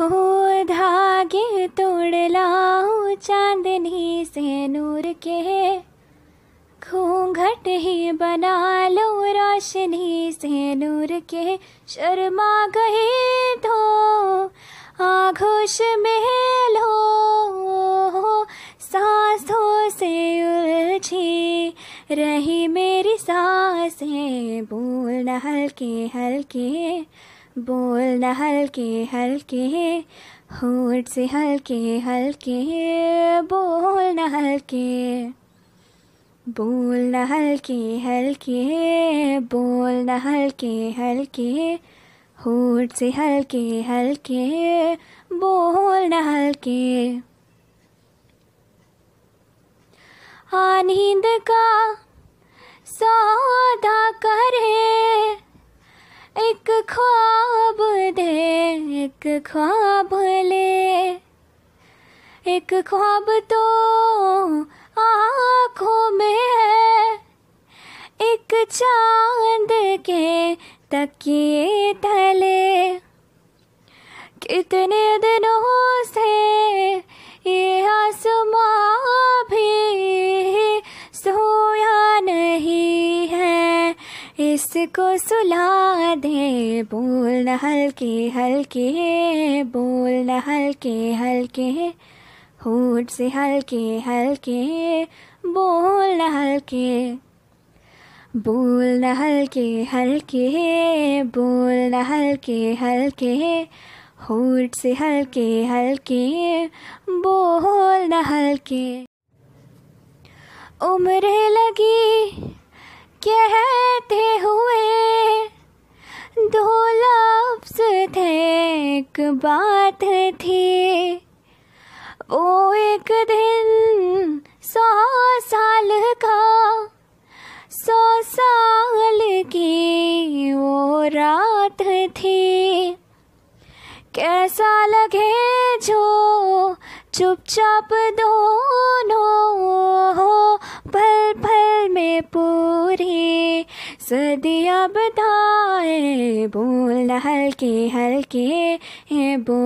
हो धागे तोड़ लाओ चांदनी से नूर के घूंघट ही बना लो रोशनी से नूर के शर्मा गए धो तो आघोश में लो सांसों से उलझी रही मेरी सांसें बोल हल्के हल्के बोल न हल्के हल्के होठ से हल्के हल्के बोल न हल्के बोल न हल्के हल्के बोल न हल्के हल्के होठ से हल्के हल्के बोल न हल्के आनंद का सौदा करे एक खो ख्वाब ले एक ख्वाब तो आँखों में है एक चांद के तकिए तले कितने दिनों इसको सुला दे बोल न हल्के हल्के बोल न हल्के हल्के होठ से हल्के हल्के बोल न हल्के बोल न हल्के हल्के बोल न हल्के हल्के होठ से हल्के हल्के बोल न हल्के उम्र लगी एक बात थी वो एक दिन सौ साल का सौ साल की वो रात थी कैसा लगे जो चुपचाप दोनों हो पल पल में पूरी सदिया बताए बोल हल्के हल्के बोल